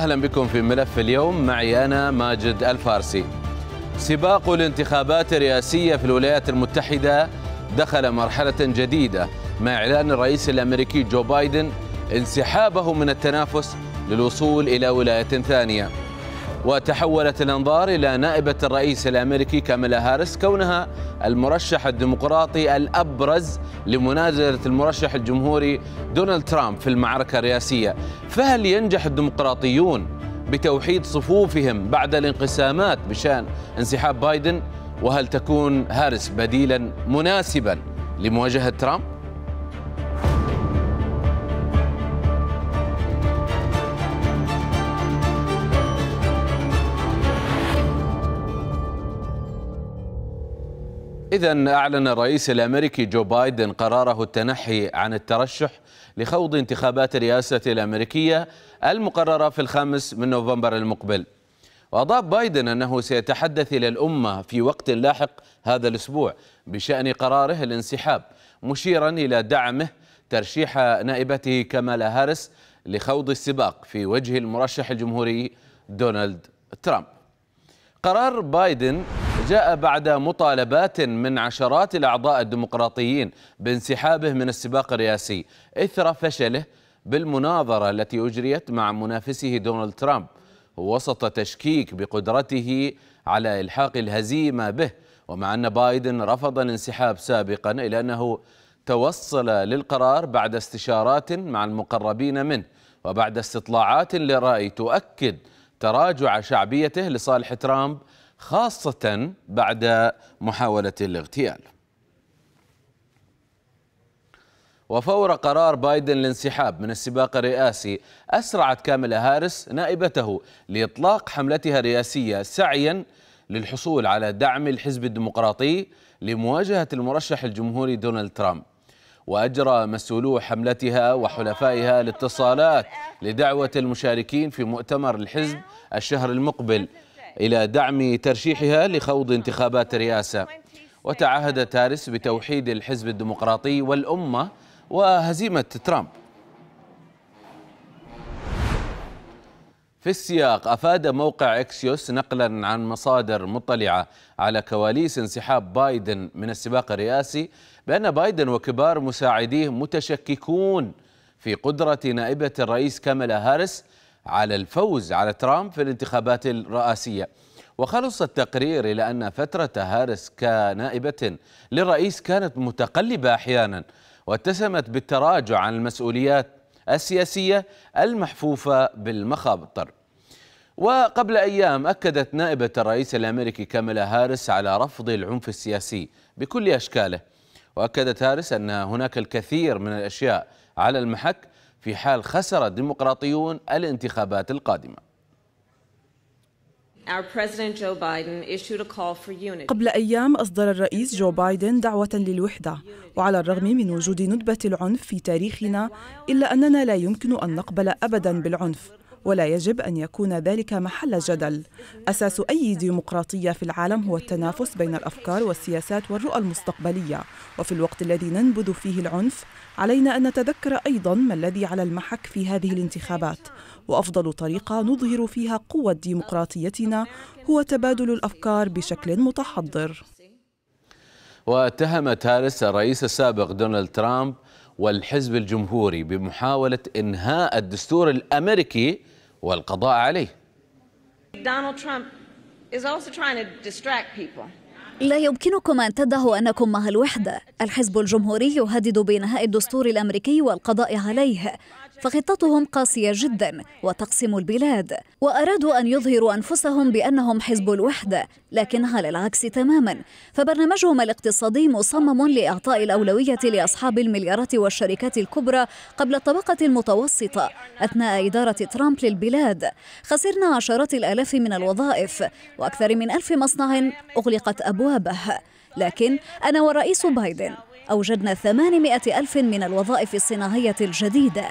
أهلا بكم في ملف اليوم معي أنا ماجد الفارسي سباق الانتخابات الرئاسية في الولايات المتحدة دخل مرحلة جديدة مع إعلان الرئيس الأمريكي جو بايدن انسحابه من التنافس للوصول إلى ولاية ثانية وتحولت الأنظار إلى نائبة الرئيس الأمريكي كاميلا هارس كونها المرشح الديمقراطي الأبرز لمنازلة المرشح الجمهوري دونالد ترامب في المعركة الرئاسية فهل ينجح الديمقراطيون بتوحيد صفوفهم بعد الانقسامات بشأن انسحاب بايدن وهل تكون هارس بديلا مناسبا لمواجهة ترامب؟ إذا أعلن الرئيس الأمريكي جو بايدن قراره التنحي عن الترشح لخوض انتخابات الرئاسة الأمريكية المقررة في الخامس من نوفمبر المقبل وأضاف بايدن أنه سيتحدث إلى الأمة في وقت لاحق هذا الأسبوع بشأن قراره الانسحاب مشيرا إلى دعمه ترشيح نائبته كمالا هارس لخوض السباق في وجه المرشح الجمهوري دونالد ترامب قرار بايدن جاء بعد مطالبات من عشرات الأعضاء الديمقراطيين بانسحابه من السباق الرئاسي إثر فشله بالمناظرة التي أجريت مع منافسه دونالد ترامب وسط تشكيك بقدرته على إلحاق الهزيمة به ومع أن بايدن رفض الانسحاب سابقا إلا أنه توصل للقرار بعد استشارات مع المقربين منه وبعد استطلاعات للرأي تؤكد تراجع شعبيته لصالح ترامب خاصة بعد محاولة الاغتيال وفور قرار بايدن الانسحاب من السباق الرئاسي أسرعت كاملا هارس نائبته لإطلاق حملتها الرئاسية سعيا للحصول على دعم الحزب الديمقراطي لمواجهة المرشح الجمهوري دونالد ترامب وأجرى مسؤولو حملتها وحلفائها الاتصالات لدعوة المشاركين في مؤتمر الحزب الشهر المقبل إلى دعم ترشيحها لخوض انتخابات الرئاسة وتعهد تارس بتوحيد الحزب الديمقراطي والأمة وهزيمة ترامب في السياق أفاد موقع إكسيوس نقلا عن مصادر مطلعة على كواليس انسحاب بايدن من السباق الرئاسي بأن بايدن وكبار مساعديه متشككون في قدرة نائبة الرئيس كاملا هارس على الفوز على ترامب في الانتخابات الرئاسية وخلص التقرير إلى أن فترة هارس كنائبة للرئيس كانت متقلبة أحيانا واتسمت بالتراجع عن المسؤوليات السياسية المحفوفة بالمخاطر وقبل أيام أكدت نائبة الرئيس الأمريكي كاميلا هارس على رفض العنف السياسي بكل أشكاله وأكدت هارس أن هناك الكثير من الأشياء على المحك في حال خسر الديمقراطيون الانتخابات القادمه قبل أيام أصدر الرئيس جو بايدن دعوة للوحدة وعلى الرغم من وجود ندبة العنف في تاريخنا إلا أننا لا يمكن أن نقبل أبدا بالعنف ولا يجب أن يكون ذلك محل جدل أساس أي ديمقراطية في العالم هو التنافس بين الأفكار والسياسات والرؤى المستقبلية وفي الوقت الذي ننبذ فيه العنف علينا أن نتذكر أيضا ما الذي على المحك في هذه الانتخابات وأفضل طريقة نظهر فيها قوة ديمقراطيتنا هو تبادل الأفكار بشكل متحضر واتهمت هارس الرئيس السابق دونالد ترامب والحزب الجمهوري بمحاولة إنهاء الدستور الأمريكي والقضاء عليه لا يمكنكم أن تدعوا أنكم مع الوحدة الحزب الجمهوري يهدد بإنهاء الدستور الأمريكي والقضاء عليه فخطتهم قاسية جدا وتقسم البلاد وأرادوا أن يظهروا أنفسهم بأنهم حزب الوحدة لكن على العكس تماما فبرنامجهم الاقتصادي مصمم لإعطاء الأولوية لأصحاب المليارات والشركات الكبرى قبل الطبقة المتوسطة أثناء إدارة ترامب للبلاد خسرنا عشرات الآلاف من الوظائف وأكثر من ألف مصنع أغلقت أبوابه لكن أنا والرئيس بايدن أوجدنا ثمانمائة ألف من الوظائف الصناعية الجديدة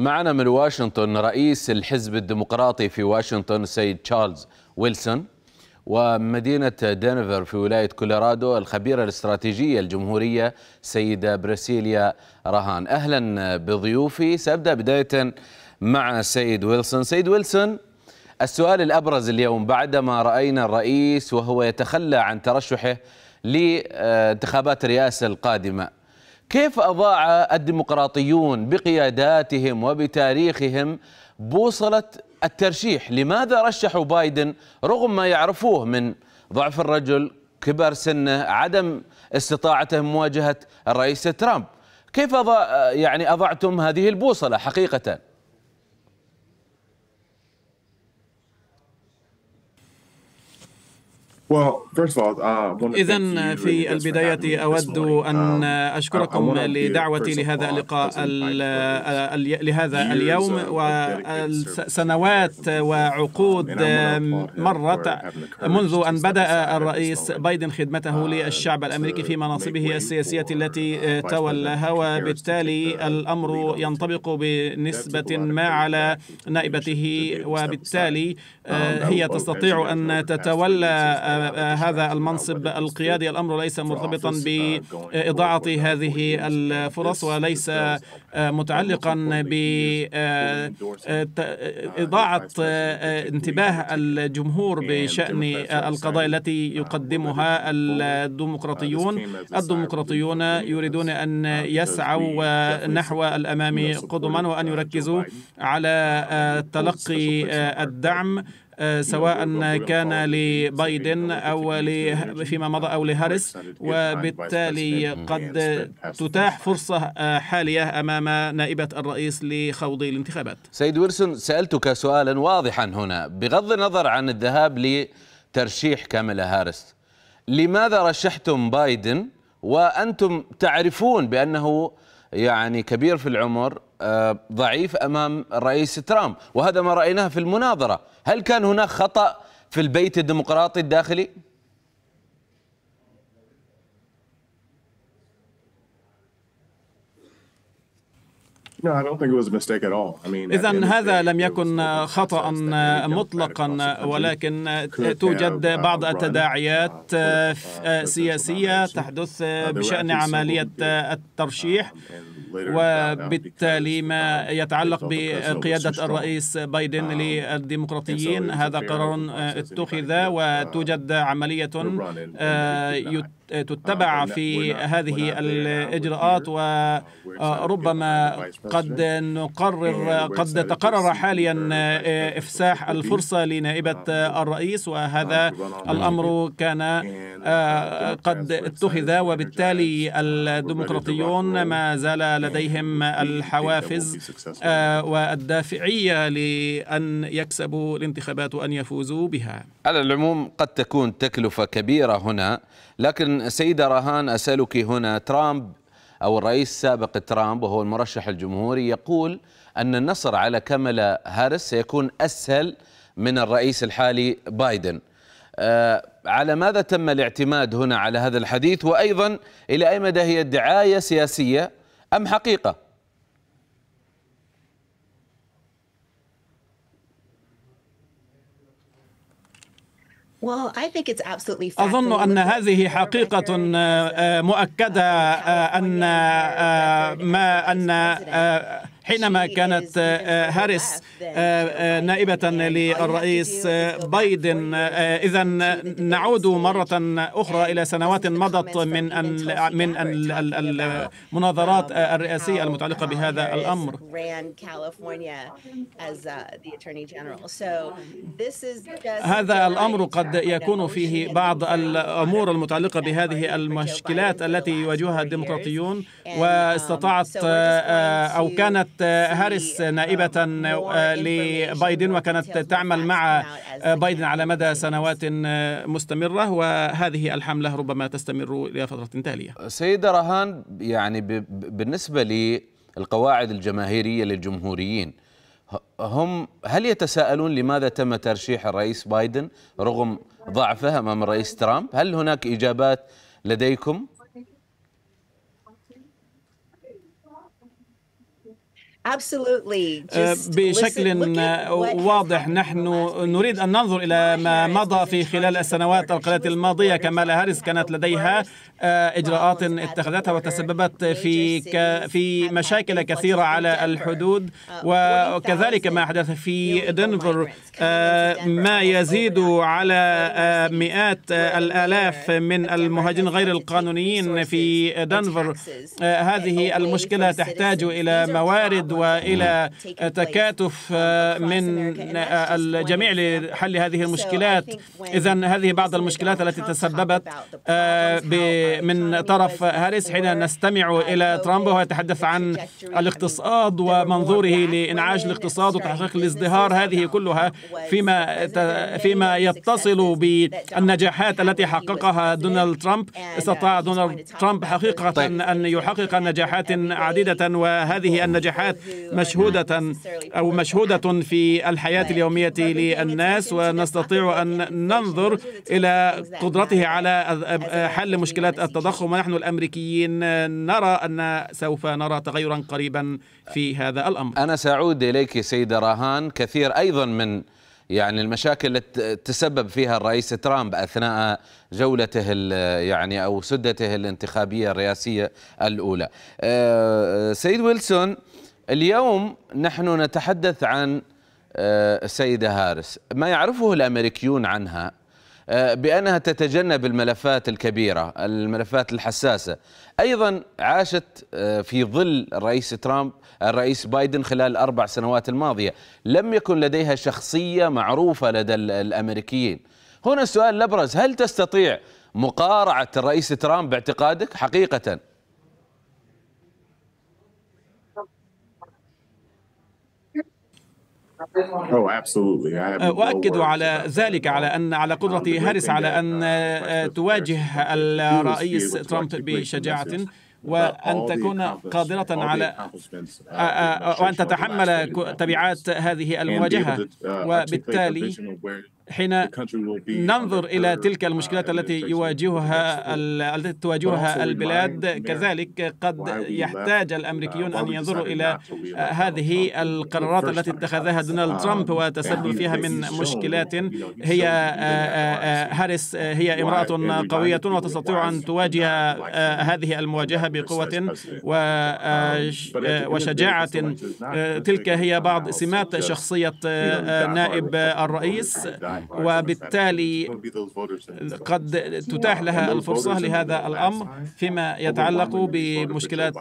معنا من واشنطن رئيس الحزب الديمقراطي في واشنطن سيد تشارلز ويلسون ومدينة دينفر في ولاية كولورادو الخبيرة الاستراتيجية الجمهورية سيدة برسيليا رهان أهلا بضيوفي سأبدأ بداية مع سيد ويلسون سيد ويلسون السؤال الأبرز اليوم بعدما رأينا الرئيس وهو يتخلى عن ترشحه لانتخابات الرئاسة القادمة كيف أضاع الديمقراطيون بقياداتهم وبتاريخهم بوصلة الترشيح لماذا رشحوا بايدن رغم ما يعرفوه من ضعف الرجل كبر سنه عدم استطاعته مواجهة الرئيس ترامب كيف أضع يعني أضعتم هذه البوصلة حقيقةً Uh, إذا uh, في البداية أود أن um, أشكركم لدعوتي لهذا اللقاء لهذا uh, اليوم وسنوات وعقود مرت منذ أن بدأ الرئيس بايدن خدمته للشعب الأمريكي في مناصبه السياسية التي تولاها وبالتالي الأمر ينطبق بنسبة ما على نائبته وبالتالي هي تستطيع أن تتولى آه، هذا المنصب القيادي الأمر ليس مرتبطا بإضاعة هذه الفرص وليس آه، متعلقا بإضاعة آه، انتباه الجمهور بشأن القضايا التي يقدمها الديمقراطيون الديمقراطيون يريدون أن يسعوا نحو الأمام قدما وأن يركزوا على تلقي الدعم آه، سواء كان لبايدن أو فيما مضى أو لهاريس وبالتالي قد تتاح فرصة آه، حالية أمام نائبة الرئيس لخوض الانتخابات سيد ويلسون سألتك سؤالا واضحا هنا بغض النظر عن الذهاب لترشيح كاملا هاريس لماذا رشحتم بايدن وأنتم تعرفون بأنه يعني كبير في العمر آه، ضعيف امام الرئيس ترامب وهذا ما رايناه في المناظره هل كان هناك خطا في البيت الديمقراطي الداخلي إذا هذا لم يكن خطأ مطلقا ولكن توجد uh, بعض uh, التداعيات uh, سياسية تحدث بشأن عملية um, الترشيح وبالتالي ما يتعلق بقيادة الرئيس بايدن um, للديمقراطيين هذا قرار اتخذ وتوجد عملية تتبع آه، في هذه الإجراءات وربما قد نقرر آه، قد تقرر حاليا آه، إفساح الفرصة لنائبة الرئيس وهذا الأمر كان قد اتخذ وبالتالي الديمقراطيون ما زال لديهم الحوافز والدافعية لأن يكسبوا الانتخابات وأن يفوزوا بها على العموم قد تكون تكلفة كبيرة هنا لكن سيدة رهان أسألك هنا ترامب أو الرئيس السابق ترامب وهو المرشح الجمهوري يقول أن النصر على كاملا هارس سيكون أسهل من الرئيس الحالي بايدن أه على ماذا تم الاعتماد هنا على هذا الحديث وأيضا إلى أي مدى هي دعاية سياسية أم حقيقة أظن أن هذه حقيقة آه، آه، مؤكدة آه، أن ما أن حينما كانت آه، هاريس آه، آه، نائبة للرئيس بايدن إذا نعود مرة أخرى إلى سنوات مضت من من المناظرات um, الرئاسية المتعلقة بهذا الأمر uh, هذا الأمر قد يكون فيه بعض الأمور المتعلقة بهذه المشكلات التي يواجهها الديمقراطيون um, واستطاعت أو كانت هاريس نائبة آه، آه، لبايدن وكانت تعمل مع آه، بايدن على مدى سنوات مستمرة وهذه الحملة ربما تستمر إلى فترة تالية سيدة رهان يعني بالنسبة للقواعد الجماهيرية للجمهوريين هم هل يتساءلون لماذا تم ترشيح الرئيس بايدن رغم ضعفه امام الرئيس ترامب؟ هل هناك اجابات لديكم؟ آه، بشكل آه، واضح نحن نريد أن ننظر إلى ما مضى في خلال السنوات القليلة الماضية كمالا هاريس كانت لديها آه، إجراءات اتخذتها وتسببت في في مشاكل كثيرة على الحدود uh, وكذلك ما حدث في دنفر ما يزيد على مئات الآلاف من المهاجرين غير القانونيين في دنفر هذه المشكلة تحتاج إلى موارد التعدد والى تكاتف um, من آه، الجميع لحل هذه المشكلات اذا هذه بعض المشكلات التي تسببت آه، من طرف هاريس حين uh, نستمع الى ترامب وهو يتحدث عن الاقتصاد ومنظوره لانعاش الاقتصاد وتحقيق الازدهار هذه كلها فيما فيما يتصل بالنجاحات التي حققها دونالد ترامب uh, استطاع دونالد ترامب حقيقه ان يحقق نجاحات عديده وهذه النجاحات مشهودة أو مشهودة في الحياة اليومية للناس ونستطيع أن ننظر إلى قدرته على حل مشكلات التضخم ونحن الأمريكيين نرى أن سوف نرى تغيرا قريبا في هذا الأمر أنا سأعود إليك سيدة رهان كثير أيضا من يعني المشاكل التي تسبب فيها الرئيس ترامب اثناء جولته يعني او سدته الانتخابيه الرئاسيه الاولى. آه، سيد ويلسون اليوم نحن نتحدث عن آه، السيدة هارس ما يعرفه الأمريكيون عنها آه، بأنها تتجنب الملفات الكبيرة الملفات الحساسة أيضا عاشت آه، في ظل الرئيس ترامب الرئيس بايدن خلال الأربع سنوات الماضية لم يكن لديها شخصية معروفة لدى الأمريكيين هنا السؤال الأبرز هل تستطيع مقارعة الرئيس ترامب باعتقادك حقيقة Oh, أؤكد على ذلك على أن على قدرة هاريس على أن uh, آه، تواجه الرئيس ترامب بشجاعة وأن تكون قادرة على uh, آه، آه، وأن تتحمل تبعات هذه المواجهة uh, وبالتالي حين ننظر إلى تلك المشكلات التي يواجهها التي تواجهها البلاد كذلك قد يحتاج uh, الأمريكيون أن ينظروا إلى هذه القرارات التي اتخذها دونالد uh, ترامب um, وتسبب فيها من مشكلات هي هاريس uh, هي امرأة قوية وتستطيع أن تواجه هذه المواجهة بقوة um, وشجاعة تلك هي بعض سمات شخصية نائب الرئيس وبالتالي قد تتاح لها الفرصة لهذا الأمر فيما يتعلق بمشكلات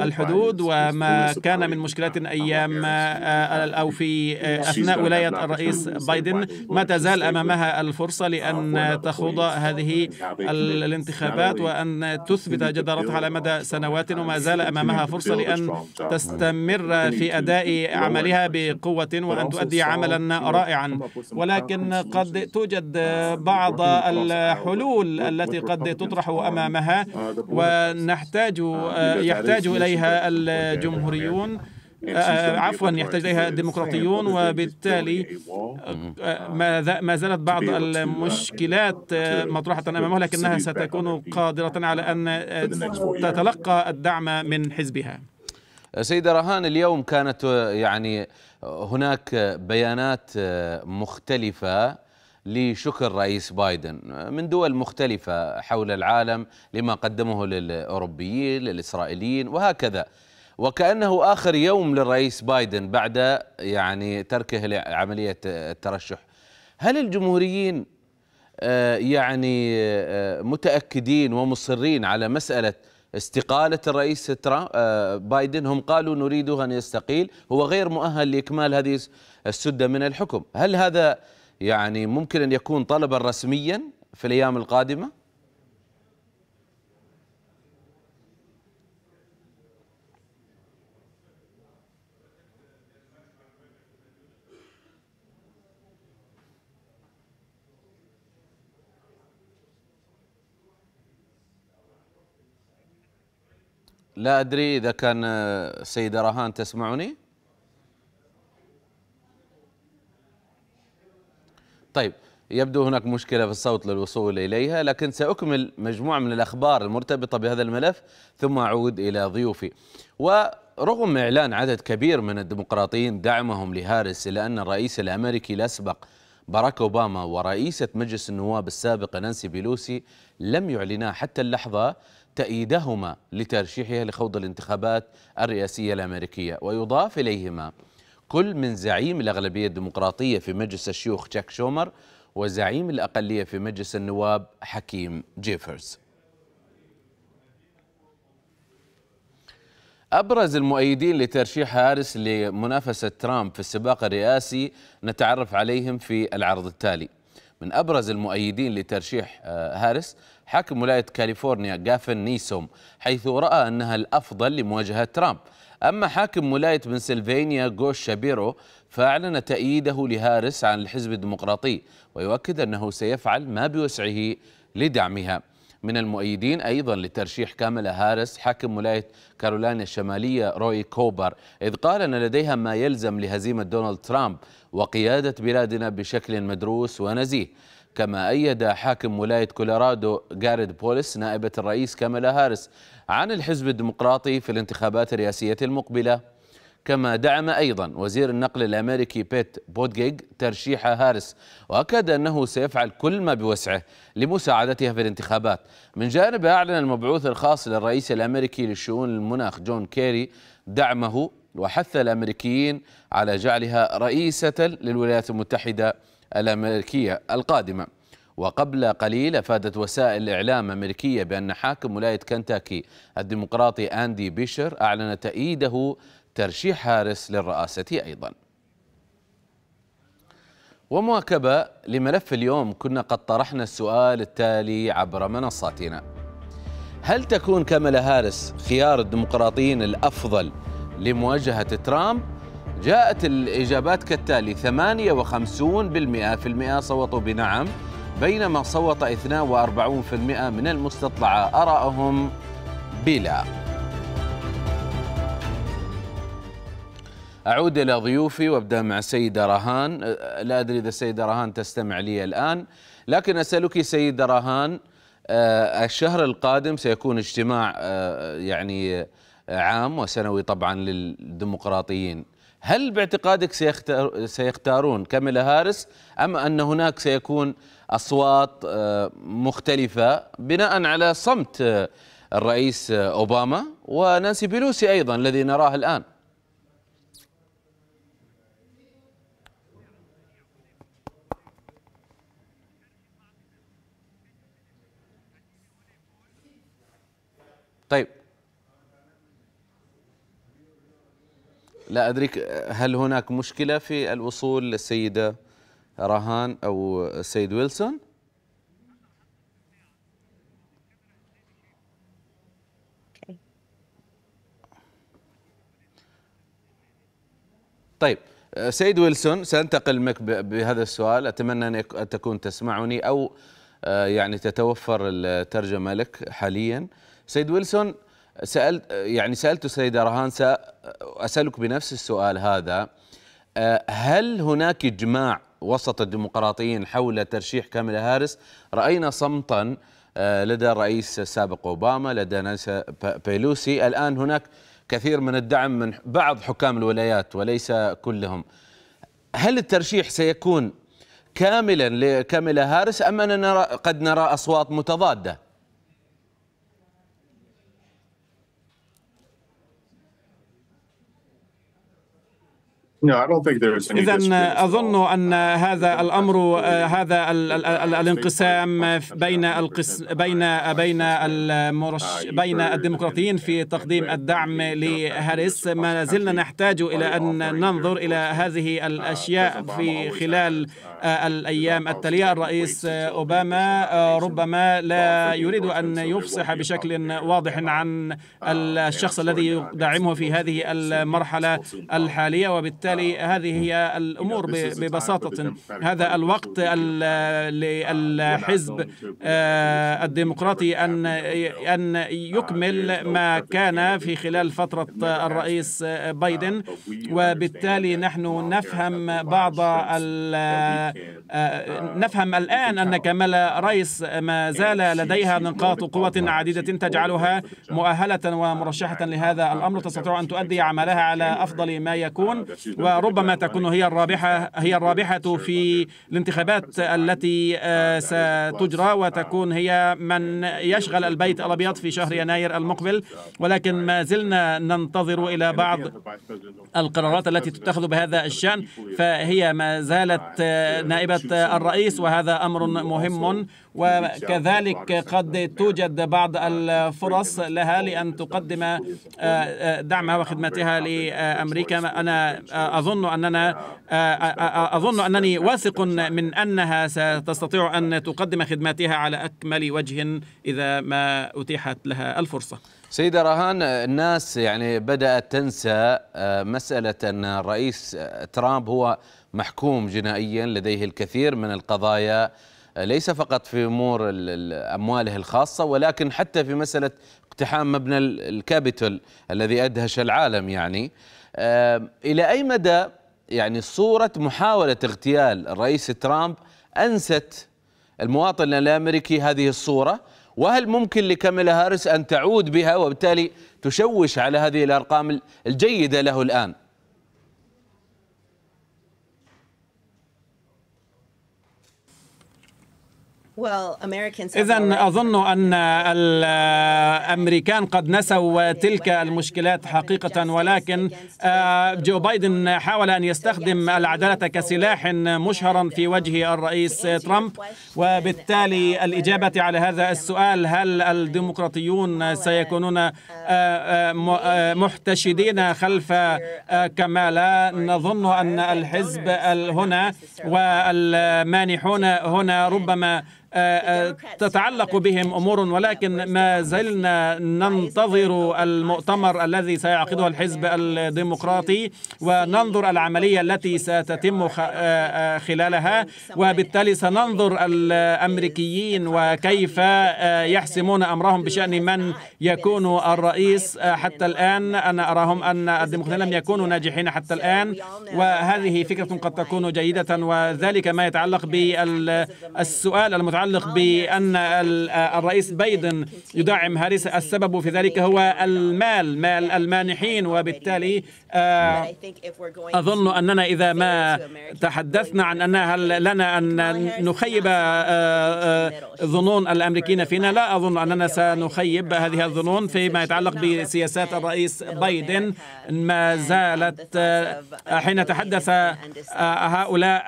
الحدود وما كان من مشكلات أيام آه، أو في آه، أثناء ولاية الرئيس بايدن ما تزال أمامها الفرصة لأن تخوض هذه الانتخابات وأن تثبت جدارتها على مدى سنوات وما زال أمامها فرصة لأن تستمر في أداء عملها بقوة وأن تؤدي عملا رائعا ولكن قد توجد آه، بعض الحلول التي قد تطرح آه، امامها آه، ونحتاج يحتاج اليها الجمهوريون عفوا يحتاج اليها الديمقراطيون وبالتالي ما زالت بعض uh, المشكلات مطروحه امامها لكنها ستكون قادره على ان تتلقى الدعم من حزبها سيدة رهان اليوم كانت يعني هناك بيانات آه، مختلفة لشكر رئيس بايدن آه، من دول مختلفة حول العالم لما قدمه للأوروبيين للإسرائيليين وهكذا وكأنه آخر يوم للرئيس بايدن بعد يعني تركه لعملية آه، الترشح هل الجمهوريين يعني متأكدين ومصرين على مسألة استقالة الرئيس آه، بايدن هم قالوا نريده أن يستقيل هو غير مؤهل لإكمال هذه السدة من الحكم هل هذا يعني ممكن أن يكون طلبا رسميا في الأيام القادمة؟ لا أدري إذا كان السيدة آه، رهان تسمعني طيب يبدو هناك مشكلة في الصوت للوصول إليها لكن سأكمل مجموعة من الأخبار المرتبطة بهذا الملف ثم أعود إلى ضيوفي ورغم إعلان عدد كبير من الديمقراطيين دعمهم لهارس إلا أن الرئيس الأمريكي الأسبق باراك أوباما ورئيسة مجلس النواب السابقة نانسي بيلوسي لم يعلنا حتى اللحظة تأييدهما لترشيحها لخوض الانتخابات الرئاسية الأمريكية ويضاف إليهما كل من زعيم الأغلبية الديمقراطية في مجلس الشيوخ جاك شومر وزعيم الأقلية في مجلس النواب حكيم جيفرز أبرز المؤيدين لترشيح هارس لمنافسة ترامب في السباق الرئاسي نتعرف عليهم في العرض التالي من أبرز المؤيدين لترشيح آه، هارس حاكم ولاية كاليفورنيا جافن نيسوم حيث رأى أنها الأفضل لمواجهة ترامب أما حاكم ولاية بنسلفانيا جوش شابيرو فأعلن تأييده لهارس عن الحزب الديمقراطي ويؤكد أنه سيفعل ما بوسعه لدعمها من المؤيدين أيضا لترشيح كاملا هارس حاكم ولاية كارولينا الشمالية روي كوبر إذ قال أن لديها ما يلزم لهزيمة دونالد ترامب وقيادة بلادنا بشكل مدروس ونزيه كما أيد حاكم ولاية كولورادو جاريد بوليس نائبة الرئيس كاملا هارس عن الحزب الديمقراطي في الانتخابات الرئاسية المقبلة كما دعم أيضا وزير النقل الأمريكي بيت بودجيج ترشيح هارس وأكد أنه سيفعل كل ما بوسعه لمساعدتها في الانتخابات من جانبه أعلن المبعوث الخاص للرئيس الأمريكي للشؤون المناخ جون كيري دعمه وحث الأمريكيين على جعلها رئيسة للولايات المتحدة الأمريكية القادمة وقبل قليل افادت وسائل اعلام امريكيه بان حاكم ولايه كنتاكي الديمقراطي اندي بيشر اعلن تأييده ترشيح حارس للرئاسة أيضا ومواكبة لملف اليوم كنا قد طرحنا السؤال التالي عبر منصاتنا هل تكون كاملا هارس خيار الديمقراطيين الأفضل لمواجهة ترامب؟ جاءت الإجابات كالتالي 58% في المئة صوتوا بنعم بينما صوت 42% من المستطلعة أراءهم بلا أعود إلى ضيوفي وأبدأ مع السيدة رهان لا أدري إذا السيدة رهان تستمع لي الآن لكن أسألك سيدة رهان آه، الشهر القادم سيكون اجتماع آه، يعني آه، عام وسنوي طبعا للديمقراطيين هل باعتقادك سيختار سيختارون كاميلا هارس أم أن هناك سيكون أصوات مختلفة بناء على صمت الرئيس أوباما ونانسي بيلوسي أيضا الذي نراه الآن طيب لا أدريك هل هناك مشكلة في الوصول للسيدة رهان أو السيد ويلسون طيب سيد ويلسون سأنتقل منك بهذا السؤال أتمنى أن تكون تسمعني أو آه، يعني تتوفر الترجمة لك حالياً سيد ويلسون سالت يعني سألت السيدة رهان اسالك بنفس السؤال هذا آه، هل هناك اجماع وسط الديمقراطيين حول ترشيح كاميلا هاريس راينا صمتا آه، لدى الرئيس السابق اوباما لدى ناسا بيلوسي الان هناك كثير من الدعم من بعض حكام الولايات وليس كلهم هل الترشيح سيكون كاملا لكاميلا هاريس ام اننا قد نرى اصوات متضاده إذا أظن أن هذا الأمر آه، هذا الانقسام بين بين بين المرش بين الديمقراطيين في تقديم الدعم لهاريس ما زلنا نحتاج إلى أن ننظر إلى هذه uh, الأشياء في خلال uh, آه، الأيام التالية الرئيس أوباما آه، ربما لا يريد أن يفصح بشكل واضح عن الشخص uh, الذي يدعمه في هذه المرحلة الحالية وبالتالي وبالتالي هذه هي الأمور ببساطة هذا الوقت للحزب آه، الديمقراطي أن أن يكمل ما كان في خلال فترة الرئيس uh, بايدن وبالتالي نحن نفهم بعض آه، uh, نفهم الآن أن كمال رئيس ما زال لديها نقاط قوة عديدة تجعلها مؤهلة ومرشحة لهذا الأمر تستطيع أن تؤدي عملها على أفضل ما يكون uh, وربما تكون هي الرابحة هي الرابحة في الانتخابات التي آه، ستجرى وتكون هي من يشغل البيت الأبيض في شهر يناير المقبل ولكن ما زلنا ننتظر إلى بعض القرارات التي تتخذ بهذا الشأن فهي ما زالت آه، نائبة الرئيس وهذا أمر مهم وكذلك قد توجد بعض الفرص لها لأن تقدم آه، دعمها وخدمتها لأمريكا أنا أظن أننا آه، آه، آه، أظن أنني واثق من أنها ستستطيع أن تقدم خدماتها على أكمل وجه إذا ما أتيحت لها الفرصة سيدة رهان الناس يعني بدأت تنسى مسألة أن الرئيس ترامب هو محكوم جنائيا لديه الكثير من القضايا ليس فقط في امور امواله الخاصه ولكن حتى في مساله اقتحام مبنى الكابيتول الذي ادهش العالم يعني إلى أي مدى يعني صورة محاولة اغتيال الرئيس ترامب أنست المواطن الأمريكي هذه الصورة وهل ممكن لكاميلا هارس أن تعود بها وبالتالي تشوش على هذه الأرقام الجيدة له الآن؟ إذا أظن أن الأمريكان قد نسوا تلك المشكلات حقيقة ولكن آه، جو بايدن حاول أن يستخدم العدالة كسلاح مشهرا في وجه الرئيس ترامب وبالتالي الإجابة على هذا السؤال هل الديمقراطيون سيكونون آه، آه، محتشدين خلف كمالا نظن أن الحزب هنا والمانحون هنا ربما آه، آه، تتعلق بهم امور ولكن ما زلنا ننتظر المؤتمر الذي سيعقده الحزب الديمقراطي وننظر العمليه التي ستتم آه، خلالها وبالتالي سننظر الامريكيين وكيف يحسمون امرهم بشان من يكون الرئيس حتى الان انا اراهم ان الديمقراطيين لم يكونوا ناجحين حتى الان وهذه فكره قد تكون جيده وذلك ما يتعلق بالسؤال المتعلق يتعلق آه، بأن آه، آه، الرئيس بايدن يدعم هاريس السبب في ذلك هو المال مال المانحين وبالتالي أظن أننا إذا ما تحدثنا عن أن هل لنا أن نخيب ظنون الأمريكيين فينا لا أظن أننا سنخيب هذه الظنون فيما يتعلق بسياسات الرئيس بايدن ما زالت حين تحدث هؤلاء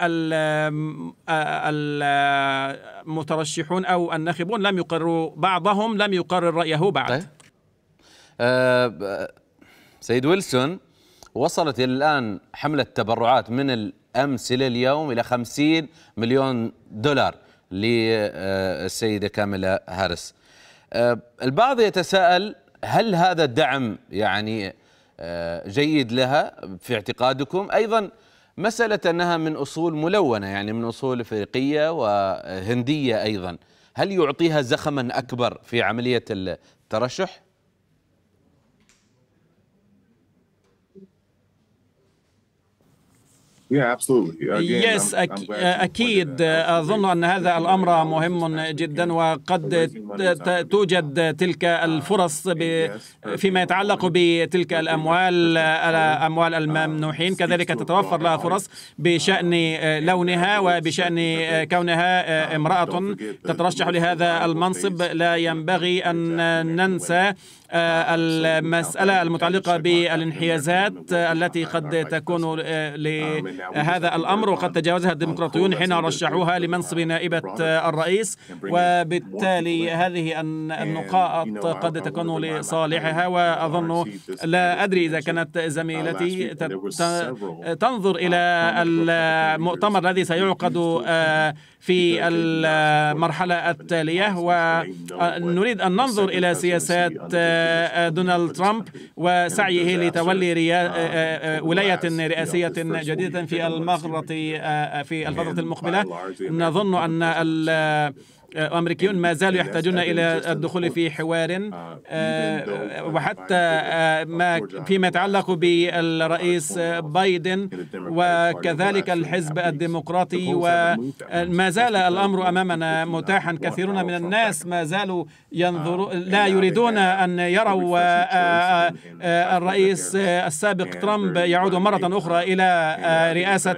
المترشحون أو الناخبون لم يقرروا بعضهم لم يقرر رأيه بعد طيب. أه سيد ويلسون وصلت إلى الآن حملة تبرعات من الأمس إلى اليوم إلى 50 مليون دولار للسيدة كاميلا هارس آه، البعض يتساءل هل هذا الدعم يعني آه، جيد لها في اعتقادكم أيضا مسألة أنها من أصول ملونة يعني من أصول إفريقية وهندية أيضا هل يعطيها زخما أكبر في عملية الترشح؟ يس أكيد أظن أن هذا الأمر مهم جدا وقد توجد تلك uh, الفرص uh, فيما يتعلق بتلك الأموال آه، آه، أموال uh, الممنوحين كذلك تتوفر لها فرص بشأن آه، لونها وبشأن كونها امرأة تترشح لهذا المنصب لا ينبغي أن ننسى آه، المسألة المتعلقة بالانحيازات التي قد تكون لهذا الأمر وقد تجاوزها الديمقراطيون حين رشحوها لمنصب نائبة الرئيس وبالتالي هذه النقاط قد تكون لصالحها وأظن لا أدري إذا كانت زميلتي تنظر إلى المؤتمر الذي سيعقد آه، في المرحلة التالية ونريد أن ننظر إلى سياسات آه، دونالد ترامب وسعيه لتولي ريا... Uh, آه، uh, uh, ولاية رئاسية جديدة في المغرة آه، في الفترة المقبلة نظن أن الامريكيون آه، ما زالوا يحتاجون الى الدخول في آه، حوار آه، وحتى ما فيما يتعلق بالرئيس بايدن وكذلك الحزب الديمقراطي وما زال الامر امامنا متاحا كثيرون من الناس ما زالوا uh, ينظروا لا يريدون ان يروا الرئيس السابق ترامب يعود مره اخرى الى رئاسه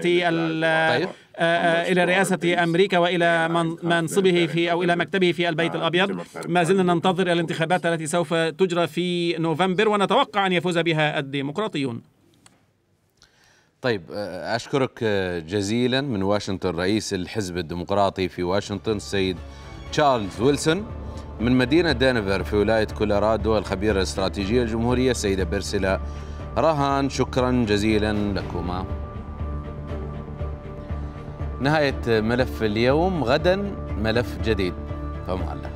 آه، إلى رئاسة أمريكا وإلى منصبه في أو إلى مكتبه في البيت الأبيض ما زلنا ننتظر الانتخابات التي سوف تجرى في نوفمبر ونتوقع أن يفوز بها الديمقراطيون طيب آه، أشكرك آه، جزيلا من واشنطن رئيس الحزب الديمقراطي في واشنطن السيد تشارلز ويلسون من مدينة دينفر في ولاية كولورادو الخبيرة الاستراتيجية الجمهورية السيدة بيرسيلا رهان شكرا جزيلا لكما نهاية ملف اليوم غدا ملف جديد فمع